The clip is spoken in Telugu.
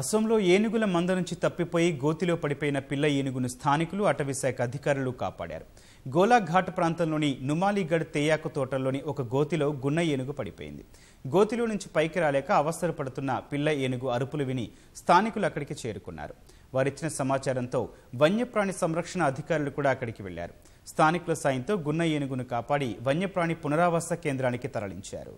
అసోంలో ఏనుగుల మంద నుంచి తప్పిపోయి గోతిలో పడిపోయిన పిల్ల ఏనుగును స్థానికులు అటవీశాఖ అధికారులు కాపాడారు గోలాఘాట్ ప్రాంతంలోని నుమాలిగఢ్ తేయాకు తోటల్లోని ఒక గోతిలో గున్న ఏనుగు పడిపోయింది గోతిలో నుంచి పైకి రాలేక అవసరపడుతున్న పిల్ల ఏనుగు అరుపులు విని స్థానికులు అక్కడికి చేరుకున్నారు వారిచ్చిన సమాచారంతో వన్యప్రాణి సంరక్షణ అధికారులు కూడా అక్కడికి వెళ్లారు స్థానికుల సాయంతో గున్న ఏనుగును కాపాడి వన్యప్రాణి పునరావాస కేంద్రానికి తరలించారు